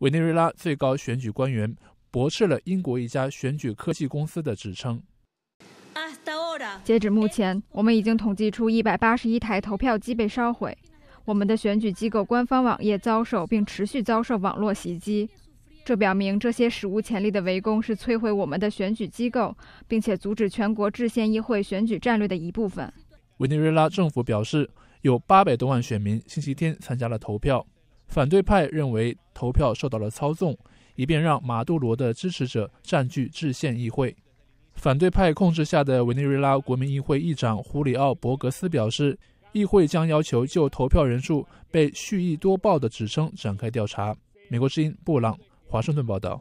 委内瑞拉最高选举官员驳斥了英国一家选举科技公司的指称。截止目前，我们已经统计出一百八十一台投票机被烧毁，我们的选举机构官方网页遭受并持续遭受网络袭击，这表明这些史无前例的围攻是摧毁我们的选举机构，并且阻止全国制宪议会选举战略的一部分。委内瑞拉政府表示，有八百多万选民星期天参加了投票。反对派认为投票受到了操纵，以便让马杜罗的支持者占据制宪议会。反对派控制下的委内瑞拉国民议会议长胡里奥·博格斯表示，议会将要求就投票人数被蓄意多报的指称展开调查。美国之音布朗，华盛顿报道。